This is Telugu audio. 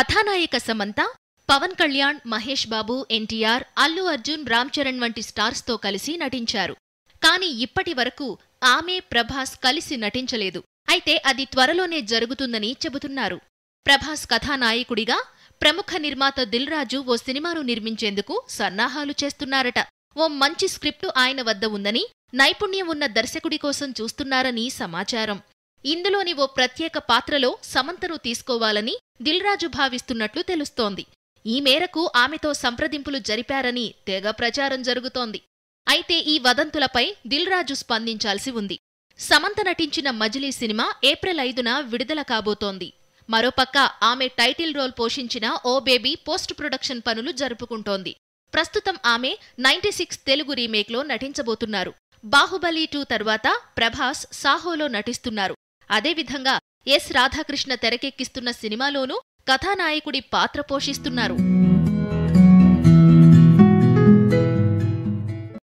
కథానాయక సమంత పవన్ కళ్యాణ్ మహేష్ బాబు ఎన్టీఆర్ అల్లు అర్జున్ రామ్ చరణ్ వంటి స్టార్స్తో కలిసి నటించారు కానీ ఇప్పటి వరకు ఆమె ప్రభాస్ కలిసి నటించలేదు అయితే అది త్వరలోనే జరుగుతుందని చెబుతున్నారు ప్రభాస్ కథానాయకుడిగా ప్రముఖ నిర్మాత దిల్రాజు ఓ సినిమాను నిర్మించేందుకు సన్నాహాలు చేస్తున్నారట ఓ మంచి స్క్రిప్టు ఆయన వద్ద ఉందని నైపుణ్యం ఉన్న దర్శకుడి కోసం చూస్తున్నారని సమాచారం ఇందులోని ఓ ప్రత్యేక పాత్రలో సమంతను తీసుకోవాలని దిల్రాజు భావిస్తున్నట్లు తెలుస్తోంది ఈ మేరకు ఆమెతో సంప్రదింపులు జరిపారని తెగ ప్రచారం జరుగుతోంది అయితే ఈ వదంతులపై దిల్రాజు స్పందించాల్సి ఉంది సమంత నటించిన మజిలీ సినిమా ఏప్రిల్ ఐదున విడుదల కాబోతోంది మరోపక్క ఆమె టైటిల్ రోల్ పోషించిన ఓ బేబీ పోస్ట్ ప్రొడక్షన్ పనులు జరుపుకుంటోంది ప్రస్తుతం ఆమె నైన్టీ సిక్స్ తెలుగు రీమేక్లో నటించబోతున్నారు బాహుబలి టూ తర్వాత ప్రభాస్ సాహోలో నటిస్తున్నారు అదేవిధంగా ఎస్ రాధాకృష్ణ తెరకెక్కిస్తున్న సినిమాలోనూ కథానాయకుడి పాత్ర పోషిస్తున్నారు